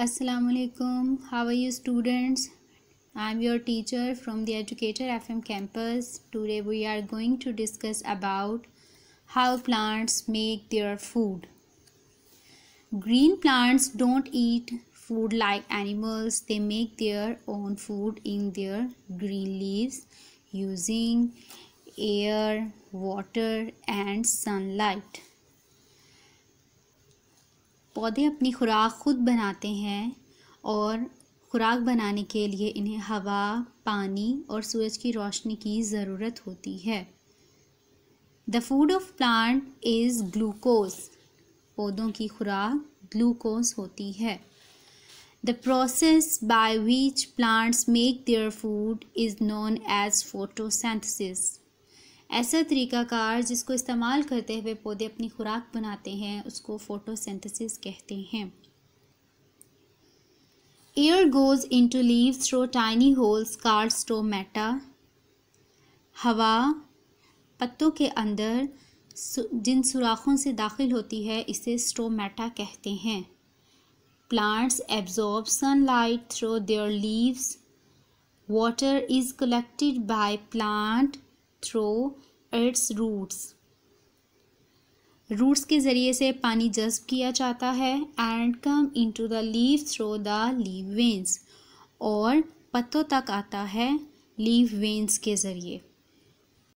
Assalamu alaikum. How are you students? I'm your teacher from the Educator FM campus. Today we are going to discuss about how plants make their food. Green plants don't eat food like animals. They make their own food in their green leaves using air, water and sunlight. पौधे अपनी खुराक खुद बनाते हैं और खुराक बनाने के लिए इन्हें हवा पानी और सूरज की रोशनी की ज़रूरत होती है the food of plant is glucose पौधों की खुराक ग्लूकोज होती है the process by which plants make their food is known as photosynthesis ऐसा तरीकाकार जिसको इस्तेमाल करते हुए पौधे अपनी खुराक बनाते हैं उसको फोटोसिंथेसिस कहते हैं air goes into leave through tiny holes called stomata हवा पत्तों के अंदर जिन सुराखों से दाखिल होती है इसे स्टोमेटा कहते हैं plants absorb sunlight through their leaves water is collected by plant through its roots roots के ज़रिए से पानी जज्ब किया जाता है and come into the leave through the leave veins और पत्तों तक आता है लीव वेंस के ज़रिए